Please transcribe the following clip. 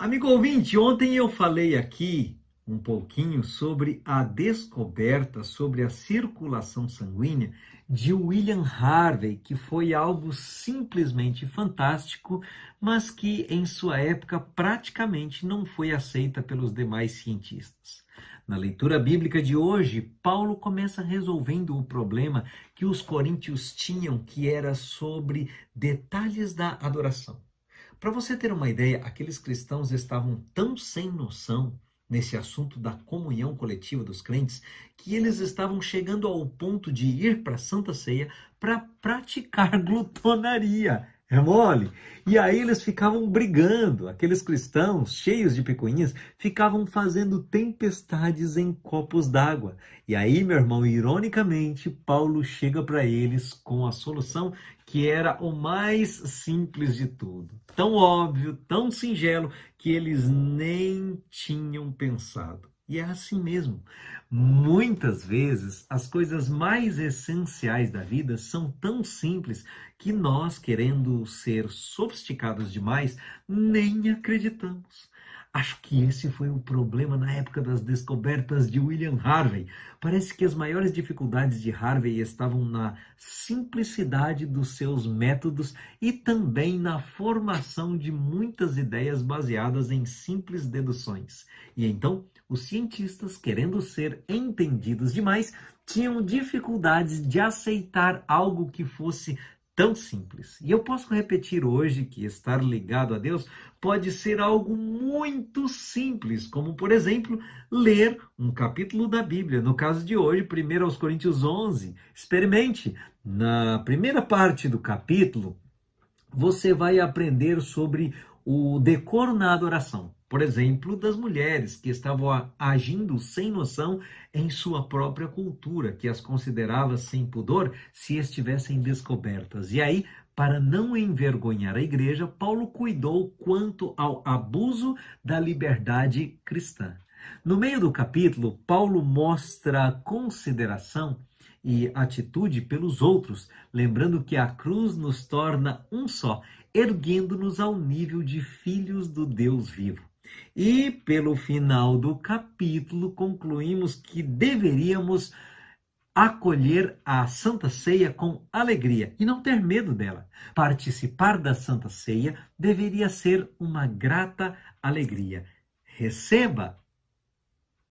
Amigo ouvinte, ontem eu falei aqui um pouquinho sobre a descoberta sobre a circulação sanguínea de William Harvey, que foi algo simplesmente fantástico, mas que em sua época praticamente não foi aceita pelos demais cientistas. Na leitura bíblica de hoje, Paulo começa resolvendo o problema que os coríntios tinham, que era sobre detalhes da adoração. Para você ter uma ideia, aqueles cristãos estavam tão sem noção nesse assunto da comunhão coletiva dos crentes que eles estavam chegando ao ponto de ir para a Santa Ceia para praticar glutonaria. É mole? E aí eles ficavam brigando, aqueles cristãos cheios de picuinhas ficavam fazendo tempestades em copos d'água. E aí, meu irmão, ironicamente, Paulo chega para eles com a solução que era o mais simples de tudo. Tão óbvio, tão singelo, que eles nem tinham pensado. E é assim mesmo. Muitas vezes as coisas mais essenciais da vida são tão simples que nós, querendo ser sofisticados demais, nem acreditamos. Acho que esse foi o problema na época das descobertas de William Harvey. Parece que as maiores dificuldades de Harvey estavam na simplicidade dos seus métodos e também na formação de muitas ideias baseadas em simples deduções. E então, os cientistas, querendo ser entendidos demais, tinham dificuldades de aceitar algo que fosse tão simples. E eu posso repetir hoje que estar ligado a Deus pode ser algo muito simples, como, por exemplo, ler um capítulo da Bíblia. No caso de hoje, 1 Coríntios 11. Experimente. Na primeira parte do capítulo, você vai aprender sobre o decoro na adoração por exemplo, das mulheres que estavam agindo sem noção em sua própria cultura, que as considerava sem pudor se estivessem descobertas. E aí, para não envergonhar a igreja, Paulo cuidou quanto ao abuso da liberdade cristã. No meio do capítulo, Paulo mostra consideração e atitude pelos outros, lembrando que a cruz nos torna um só, erguendo-nos ao nível de filhos do Deus vivo. E pelo final do capítulo, concluímos que deveríamos acolher a Santa Ceia com alegria e não ter medo dela. Participar da Santa Ceia deveria ser uma grata alegria. Receba